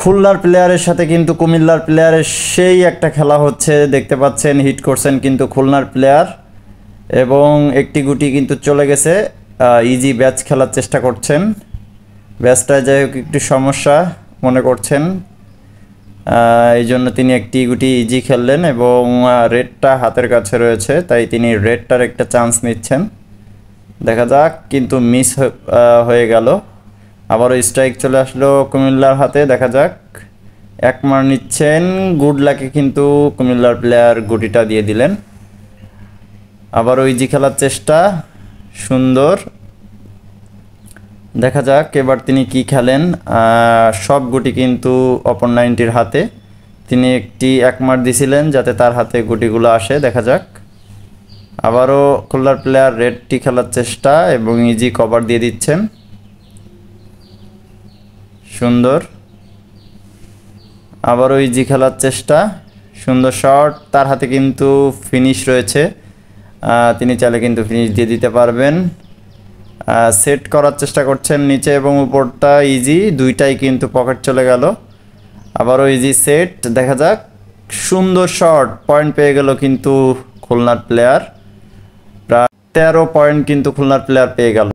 খুলনার প্লেয়ারের সাথে কিন্তু কুমিল্লার প্লেয়ারের সেই একটা খেলা হচ্ছে দেখতে পাচ্ছেন হিট করছেন কিন্তু খুলনার প্লেয়ার এবং একটি গুটি কিন্তু চলে গেছে ইজি ব্যাচ খেলার চেষ্টা করছেন ব্যাচটায় যাই হোক একটু সমস্যা মনে করছেন এই জন্য তিনি একটি গুটি ইজি খেললেন এবং রেডটা হাতের কাছে রয়েছে তাই তিনি রেডটার একটা চান্স নিচ্ছেন দেখা যাক কিন্তু মিস হয়ে গেল আবারও স্ট্রাইক চলে আসলো কুমিল্লার হাতে দেখা যাক এক মার নিচ্ছেন গুড লাকে কিন্তু কুমিল্লার প্লেয়ার গুটিটা দিয়ে দিলেন আবার ওই জি খেলার চেষ্টা সুন্দর দেখা যাক এবার তিনি কি খেলেন সব গুটি কিন্তু অপর নাইনটির হাতে তিনি একটি এক মার দিছিলেন যাতে তার হাতে গুটিগুলো আসে দেখা যাক আবারও খুলনার প্লেয়ার রেডটি খেলার চেষ্টা এবং ইজি কভার দিয়ে দিচ্ছেন সুন্দর আবারও ইজি খেলার চেষ্টা সুন্দর শট তার হাতে কিন্তু ফিনিশ রয়েছে তিনি চাইলে কিন্তু ফিনিশ দিয়ে দিতে পারবেন সেট করার চেষ্টা করছেন নিচে এবং উপরটা ইজি e দুইটাই কিন্তু পকেট চলে গেল আবারও ইজি সেট দেখা যাক সুন্দর শট পয়েন্ট পেয়ে গেল কিন্তু খুলনার প্লেয়ার প্রায় তেরো পয়েন্ট কিন্তু খুলনার প্লেয়ার পেয়ে গেল